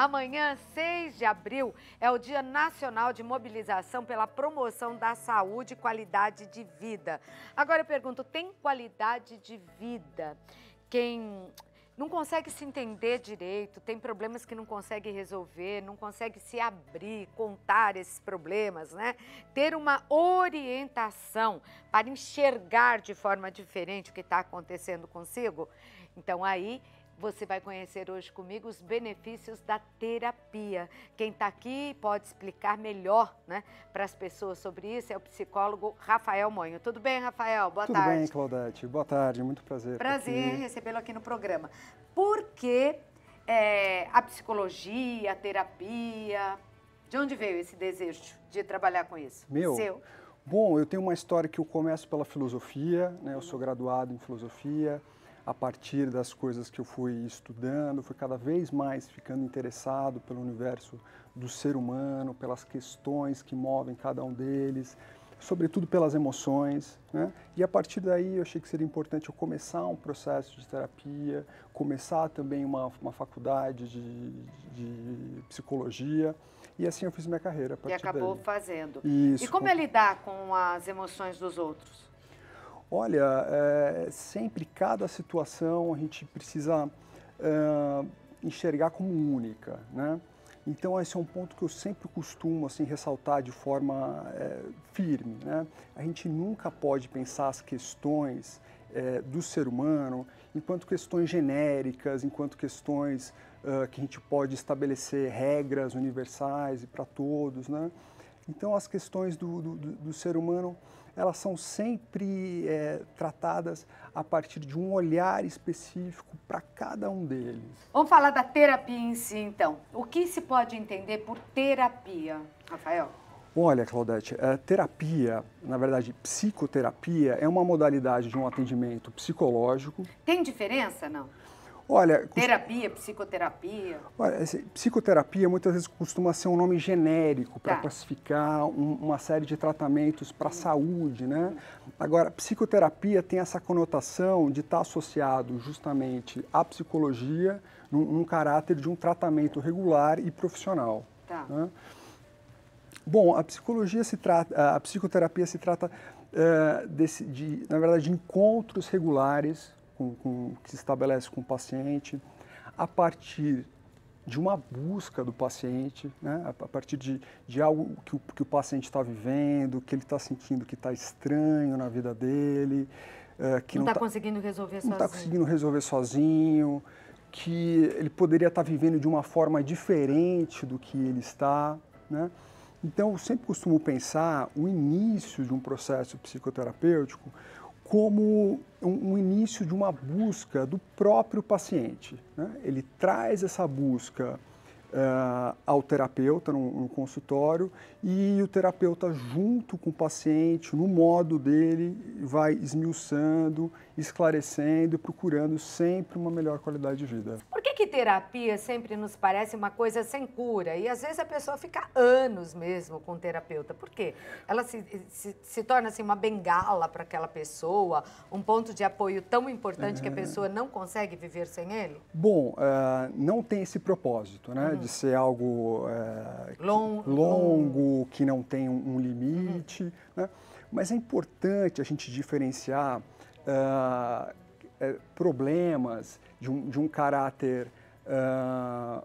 Amanhã, 6 de abril, é o Dia Nacional de Mobilização pela Promoção da Saúde e Qualidade de Vida. Agora eu pergunto, tem qualidade de vida? Quem não consegue se entender direito, tem problemas que não consegue resolver, não consegue se abrir, contar esses problemas, né? Ter uma orientação para enxergar de forma diferente o que está acontecendo consigo. Então aí você vai conhecer hoje comigo os benefícios da terapia. Quem está aqui pode explicar melhor né, para as pessoas sobre isso é o psicólogo Rafael Monho. Tudo bem, Rafael? Boa Tudo tarde. Tudo bem, Claudete. Boa tarde, muito prazer. Prazer recebê-lo aqui no programa. Por que é, a psicologia, a terapia? De onde veio esse desejo de trabalhar com isso? Meu? Seu? Bom, eu tenho uma história que eu começo pela filosofia, né? eu sou uhum. graduado em filosofia, a partir das coisas que eu fui estudando, fui cada vez mais ficando interessado pelo universo do ser humano, pelas questões que movem cada um deles, sobretudo pelas emoções. Né? E a partir daí eu achei que seria importante eu começar um processo de terapia, começar também uma, uma faculdade de, de psicologia. E assim eu fiz minha carreira. A partir e acabou daí. fazendo. Isso, e como é com... é lidar com as emoções dos outros? Olha, é, sempre cada situação a gente precisa é, enxergar como única, né? Então esse é um ponto que eu sempre costumo assim ressaltar de forma é, firme, né? A gente nunca pode pensar as questões do ser humano enquanto questões genéricas, enquanto questões que a gente pode estabelecer regras universais e para todos, né? Então as questões do, do, do ser humano elas são sempre é, tratadas a partir de um olhar específico para cada um deles. Vamos falar da terapia em si, então. O que se pode entender por terapia, Rafael? Olha, Claudete, é, terapia, na verdade, psicoterapia, é uma modalidade de um atendimento psicológico. Tem diferença, não? Olha, terapia, psicoterapia. Olha, psicoterapia muitas vezes costuma ser um nome genérico para tá. classificar um, uma série de tratamentos para a saúde, né? Agora, psicoterapia tem essa conotação de estar tá associado justamente à psicologia num, num, caráter de um tratamento regular e profissional. Tá. Né? Bom, a psicologia se trata, a psicoterapia se trata uh, desse, de, na verdade, de encontros regulares com, com, que se estabelece com o paciente, a partir de uma busca do paciente, né? a partir de, de algo que o, que o paciente está vivendo, que ele está sentindo que está estranho na vida dele, uh, que não está tá, conseguindo resolver não tá sozinho. Não está conseguindo resolver sozinho, que ele poderia estar tá vivendo de uma forma diferente do que ele está. Né? Então, eu sempre costumo pensar o início de um processo psicoterapêutico como um, início de uma busca do próprio paciente. Né? Ele traz essa busca uh, ao terapeuta no, no, consultório e o terapeuta, junto com o paciente, no modo dele, vai esmiuçando esclarecendo e procurando sempre uma melhor qualidade de vida. Por que, que terapia sempre nos parece uma coisa sem cura? E às vezes a pessoa fica anos mesmo com o terapeuta. Por quê? Ela se, se, se torna assim, uma bengala para aquela pessoa, um ponto de apoio tão importante é... que a é. pessoa não consegue viver sem ele? Bom, eh, não tem esse propósito, né? Uhum. De ser algo é, eh, Long, longo, que não tem um, um uhum. limite. Uhum. Né? Mas é importante a gente diferenciar ah, é, problemas de um, de um caráter, uh,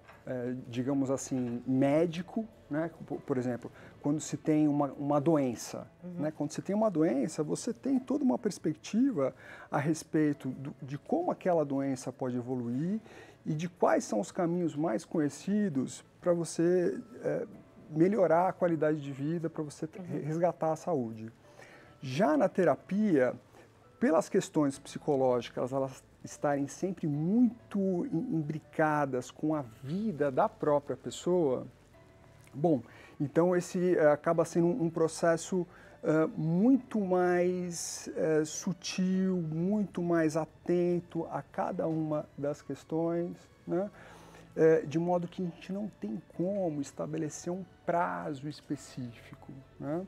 digamos assim, médico, né? por, exemplo, quando se tem uma, uma doença. Uhum. Né? Quando se tem uma doença, você tem toda uma perspectiva a respeito do, de como aquela doença pode evoluir e de quais são os caminhos mais conhecidos para você é, melhorar a qualidade de vida, para você uhum. resgatar a saúde. Já na terapia, pelas questões psicológicas elas estarem sempre muito imbricadas com a vida da própria pessoa, bom, então esse eh, acaba sendo um processo Uh, muito mais uh, sutil, muito mais atento a cada uma das questões, né? de modo que a gente não tem como estabelecer um prazo específico. Né?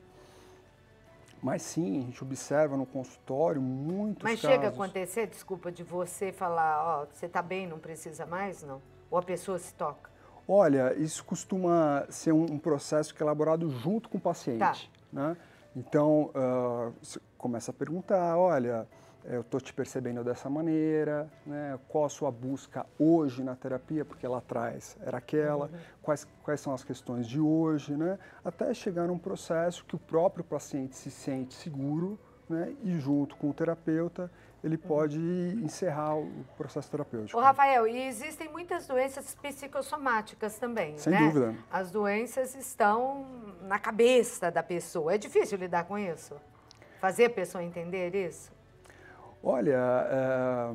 Mas sim, a gente observa no consultório muitos Mas casos. chega a acontecer, desculpa, de você falar, ó, você está bem, não precisa mais, não? Ou a pessoa se toca? Olha, isso costuma ser um, um processo que é elaborado junto com o paciente. Tá. Né? Então, uh, começa a perguntar, olha, eh, eu estou te percebendo dessa maneira, né? qual a sua busca hoje na terapia, porque lá atrás era aquela, uhum. quais, quais são as questões de hoje, né? até chegar num processo que o próprio paciente se sente seguro né? e junto com o terapeuta ele uhum. pode uhum. encerrar o processo terapêutico. O Rafael, e existem muitas doenças psicossomáticas também, Sem né? dúvida. As doenças estão na cabeça da pessoa. É difícil lidar com isso? Fazer a pessoa entender isso? Olha, é,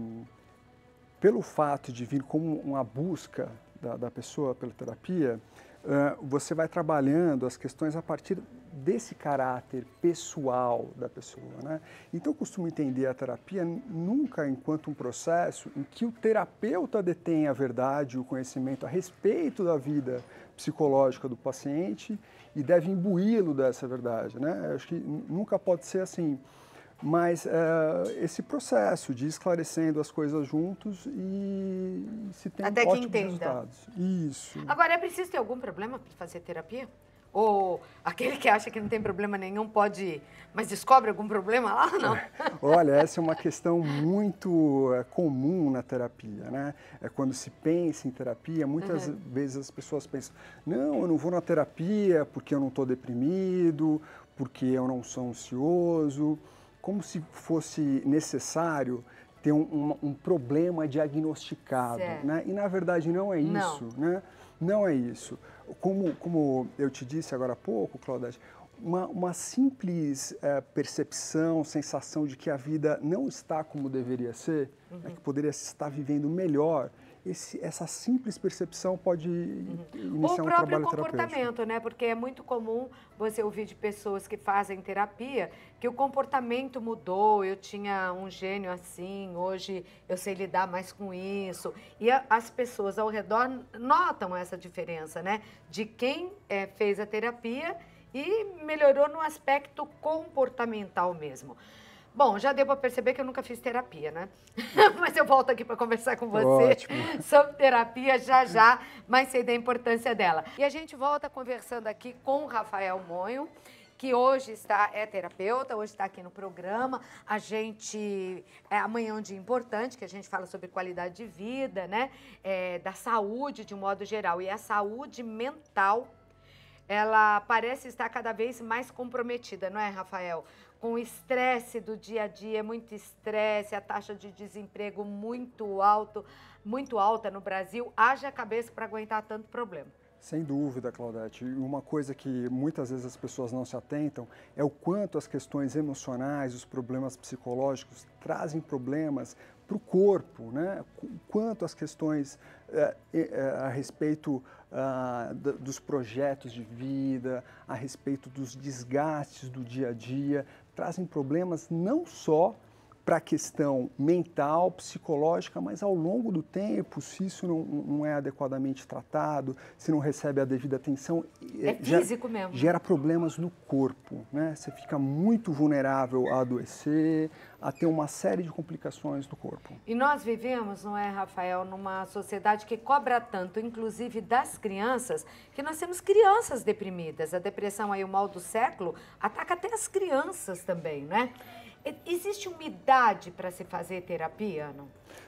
pelo fato de vir como uma busca da, da pessoa pela terapia, é, você vai trabalhando as questões a partir desse caráter pessoal da pessoa. Né? Então, eu costumo entender a terapia nunca enquanto um processo em que o terapeuta detém a verdade, o conhecimento a respeito da vida psicológica do paciente e deve imbuí-lo dessa verdade. Né? Acho que nunca pode ser assim. Mas é, esse processo de esclarecendo as coisas juntos e se tem Até ótimos resultados. Isso. Agora, é preciso ter algum problema para fazer terapia? Ou aquele que acha que não tem problema nenhum pode, mas descobre algum problema lá ou não? Olha, essa é uma questão muito é, comum na terapia, né? É quando se pensa em terapia, muitas uhum. vezes as pessoas pensam: não, eu não vou na terapia porque eu não estou deprimido, porque eu não sou ansioso, como se fosse necessário ter um, um, um problema diagnosticado, certo. né? E na verdade não é isso, não. né? Não é isso. Como, como eu te disse agora há pouco, Claudete, uma, uma simples é, percepção, sensação de que a vida não está como deveria ser, né, uhum. é que poderia estar vivendo melhor, esse, essa simples percepção pode uhum. iniciar um trabalho terapêutico. O próprio comportamento, né? Porque é muito comum você ouvir de pessoas que fazem terapia que o comportamento mudou, eu tinha um gênio assim, hoje eu sei lidar mais com isso. E a, as pessoas ao redor notam essa diferença, né? De quem é, fez a terapia e melhorou no aspecto comportamental mesmo. Bom, já deu para perceber que eu nunca fiz terapia, né? Mas eu volto aqui para conversar com você Ótimo. sobre terapia já já, mas sei da importância dela. E a gente volta conversando aqui com o Rafael Monho, que hoje está é terapeuta, hoje está aqui no programa. A gente é, amanhã é um dia importante que a gente fala sobre qualidade de vida, né? É, da saúde de um modo geral e a saúde mental ela parece estar cada vez mais comprometida, não é, Rafael? com o estresse do dia a dia, muito estresse, a taxa de desemprego muito alto, muito alta no Brasil, haja cabeça para aguentar tanto problema. Sem dúvida, Claudete. Uma coisa que muitas vezes as pessoas não se atentam é o quanto as questões emocionais, os problemas psicológicos trazem problemas para o corpo, né? Quanto as questões eh, eh, a respeito ah, dos projetos de vida, a respeito dos desgastes do dia a dia, trazem problemas não só para a questão mental, psicológica, mas ao longo do tempo, se isso não, não é adequadamente tratado, se não recebe a devida atenção, é eh, físico gera, mesmo. gera problemas no corpo. Né? Você fica muito vulnerável a adoecer, a ter uma série de complicações no corpo. E nós vivemos, não é, Rafael, numa sociedade que cobra tanto, inclusive das crianças, que nós temos crianças deprimidas. A depressão aí, o mal do século, ataca até as crianças também, né? Existe uma idade para se fazer terapia, não?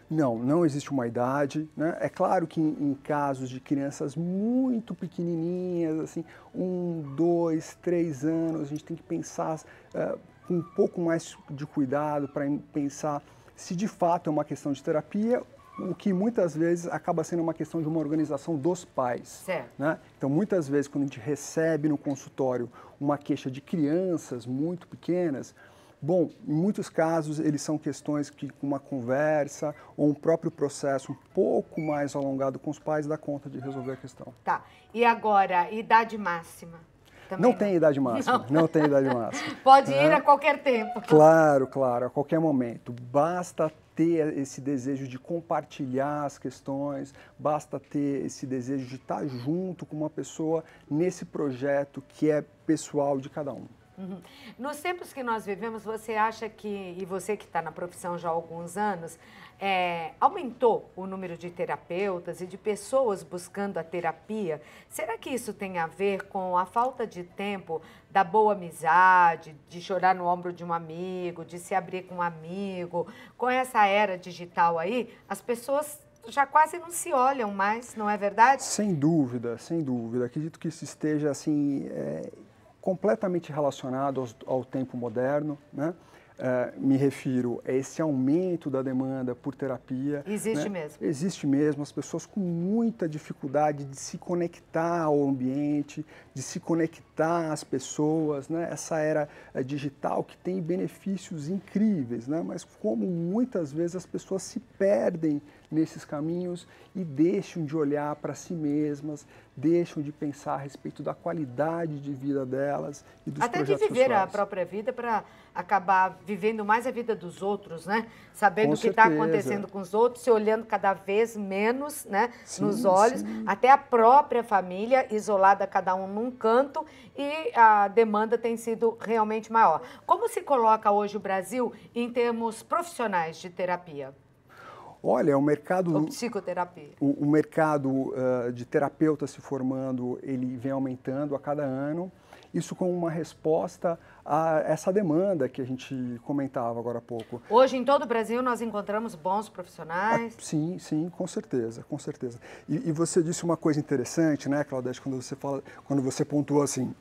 Não, não existe uma idade. Né? É claro que em, casos de crianças muito pequenininhas, assim, um, dois, três anos, a gente tem que pensar uh, eh, com um pouco mais de cuidado para pensar se de fato é uma questão de terapia o que muitas vezes acaba sendo uma questão de uma organização dos pais. Certo. Né? Então, muitas vezes, quando a gente recebe no consultório uma queixa de crianças muito pequenas, Bom, em muitos casos eles são questões que uma conversa ou um próprio processo um pouco mais alongado com os pais dá conta de resolver a questão. Tá. E agora, idade máxima? Também não, tem idade máxima, não, não tem idade máxima. Pode ir é. a qualquer tempo. Claro, claro, a qualquer momento. Basta ter esse desejo de compartilhar as questões, basta ter esse desejo de estar junto com uma pessoa nesse projeto que é pessoal de cada um. Uhum. Nos tempos que nós vivemos, você acha que, e você que está na profissão já há alguns anos, é, aumentou o número de terapeutas e de pessoas buscando a terapia? Será que isso tem a ver com a falta de tempo da boa amizade, de chorar no ombro de um amigo, de se abrir com um amigo? Com essa era digital aí, as pessoas já quase não se olham mais, não é verdade? Sem dúvida, sem dúvida. Acredito que isso esteja assim. É completamente relacionado ao tempo moderno, né? Uh, me refiro a esse aumento da demanda por terapia. Existe né? mesmo. Existe mesmo. As pessoas com muita dificuldade de se conectar ao ambiente, de se conectar conectar as pessoas, né? essa era eh, digital que tem benefícios incríveis, né? mas como muitas vezes as pessoas se perdem nesses caminhos e deixam de olhar para si mesmas, deixam de pensar a respeito da qualidade de vida delas e dos Até projetos de viver pessoais. a própria vida para acabar vivendo mais a vida dos outros, né? Sabendo com o que está acontecendo com os outros, se olhando cada vez menos, né? Sim, nos olhos, sim. até a própria família isolada cada um num canto e a demanda tem sido realmente maior. Como se coloca hoje o Brasil em termos profissionais de terapia? Olha, o é mercado. Ou psicoterapia. O, o mercado uh, de terapeuta se formando, ele vem aumentando a cada ano isso como uma resposta a essa demanda que a gente comentava agora há pouco. Hoje, em todo o Brasil, nós encontramos bons profissionais? Ah, sim, sim, com certeza, com certeza. E, e, você disse uma coisa interessante, né, Claudete, quando você, fala, quando você pontuou assim...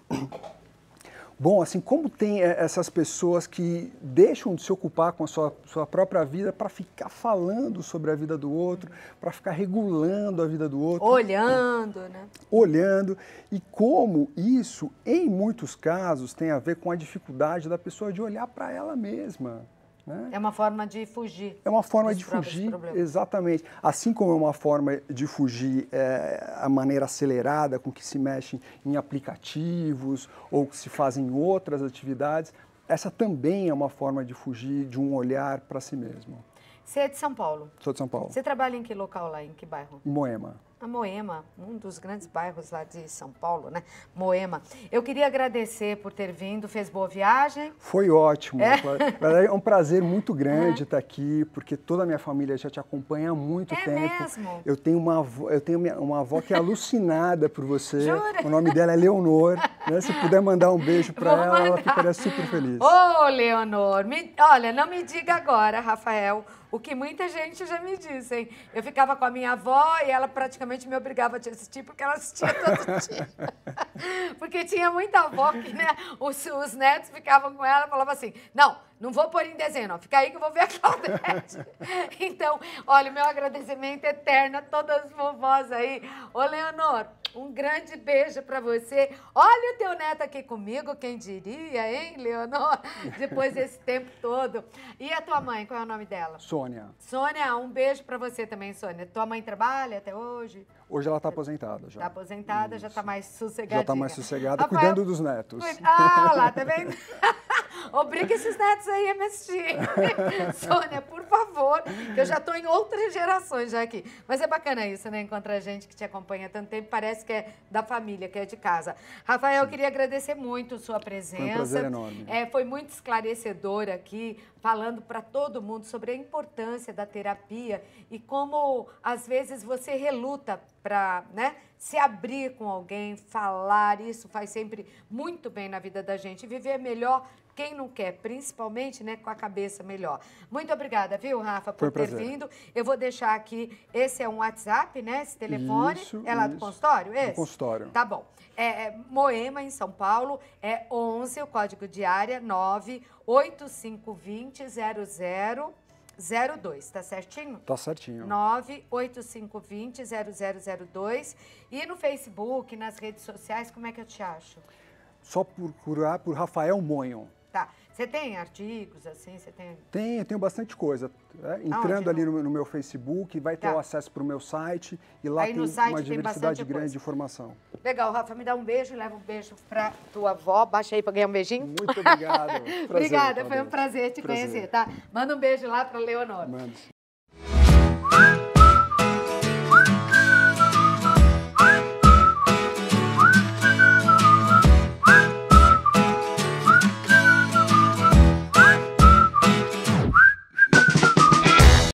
Bom, assim, como tem eh, essas pessoas que deixam de se ocupar com a sua, sua própria vida para ficar falando sobre a vida do outro, para ficar regulando a vida do outro. Olhando, né? né? Olhando. E como isso, em muitos casos, tem a ver com a dificuldade da pessoa de olhar para ela mesma. Né? É uma forma de fugir. É uma forma de fugir, problemas. exatamente. Assim como é uma forma de fugir é, a maneira acelerada com que se mexem em aplicativos ou que se fazem outras atividades, essa também é uma forma de fugir de um olhar para si mesmo. Você é de São Paulo? Sou de São Paulo. Você trabalha em que local lá, em que bairro? Moema a Moema, um dos grandes bairros lá de São Paulo, né? Moema. Eu queria agradecer por ter vindo, fez boa viagem. Foi ótimo. É, é um prazer muito grande é. estar aqui, porque toda a minha família já te acompanha há muito é tempo. Mesmo? Eu tenho uma avó, eu tenho uma avó que é alucinada por você. Jura? O nome dela é Leonor. Né? Se puder mandar um beijo para ela, ela ficaria super feliz. Ô, Leonor, me... olha, não me diga agora, Rafael o que muita gente já me disse, hein? Eu ficava com a minha avó e ela praticamente me obrigava a te assistir porque ela assistia todo dia. porque tinha muita avó que, né, os, os netos ficavam com ela e falavam assim, não, não vou pôr em desenho, Fica aí que eu vou ver a Claudete. então, olha, o meu agradecimento eterno a todas as vovós aí. Ô, Leonor, um grande beijo para você. Olha o teu neto aqui comigo, quem diria, hein, Leonor? Depois desse tempo todo. E a tua mãe, qual é o nome dela? Sônia. Sônia, um beijo para você também, Sônia. Tua mãe trabalha até hoje? Hoje ela está aposentada já. Está aposentada, tá Isso. já está mais sossegada. Já está mais sossegada, Rafael... cuidando dos netos. Ah, lá, tá vendo? Obriga esses netos aí a me assistir. Sônia, por favor, que eu já estou em outras gerações já aqui. Mas é bacana isso, né? Encontrar gente que te acompanha há tanto tempo, parece que é da família, que é de casa. Rafael, Sim. eu queria agradecer muito sua presença. Foi um prazer enorme. É, foi muito esclarecedor aqui, falando para todo mundo sobre a importância da terapia e como, às vezes, você reluta para né, se abrir com alguém, falar, isso faz sempre muito bem na vida da gente. Viver melhor quem não quer, principalmente né, com a cabeça melhor. Muito obrigada, viu, Rafa, por ter vindo. Eu vou deixar aqui, esse é um WhatsApp, né? Esse telefone. Isso, é lá isso. do consultório? Esse? Do consultório. Tá bom. É, é, Moema, em São Paulo, é 11, o código de área 98520 02, tá certinho? Tá certinho. 98520-0002. E no Facebook, nas redes sociais, como é que eu te acho? Só procurar por Rafael Monho. Tá. Você tem artigos, assim? Você tem... Tem, eu tenho bastante coisa. É, entrando Aonde? ali no, no, meu Facebook, vai ter tá. o acesso para o meu site. E lá Aí tem no site uma tem diversidade grande coisa. de informação. Legal, Rafa, me dá um beijo, leva um beijo pra tua avó. Baixa aí pra ganhar um beijinho. Muito obrigado. Prazer, Obrigada, foi um prazer te prazer. conhecer, tá? Manda um beijo lá pra Leonor. Manda.